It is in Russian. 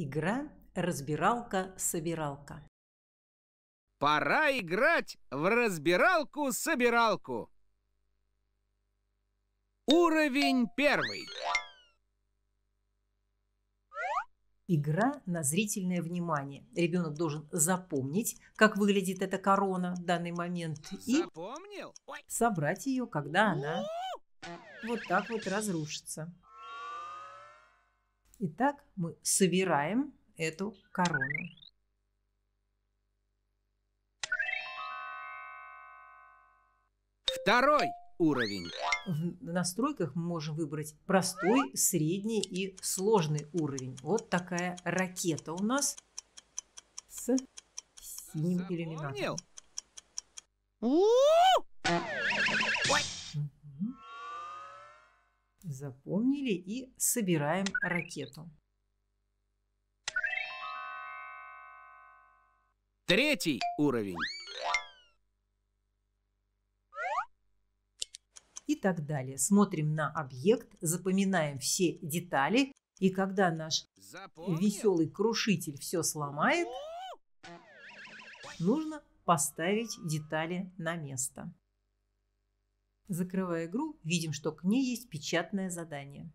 Игра «Разбиралка-собиралка». Пора играть в разбиралку-собиралку. Уровень первый. Игра на зрительное внимание. Ребенок должен запомнить, как выглядит эта корона в данный момент. И Запомнил? собрать ее, когда она вот так вот разрушится. Итак, мы собираем эту корону. Второй уровень. В настройках мы можем выбрать простой, средний и сложный уровень. Вот такая ракета у нас с синим Запомнил. иллюминатором. Запомнили и собираем ракету. Третий уровень. И так далее. Смотрим на объект, запоминаем все детали. И когда наш Запомнил? веселый крушитель все сломает, нужно поставить детали на место. Закрывая игру, видим, что к ней есть печатное задание.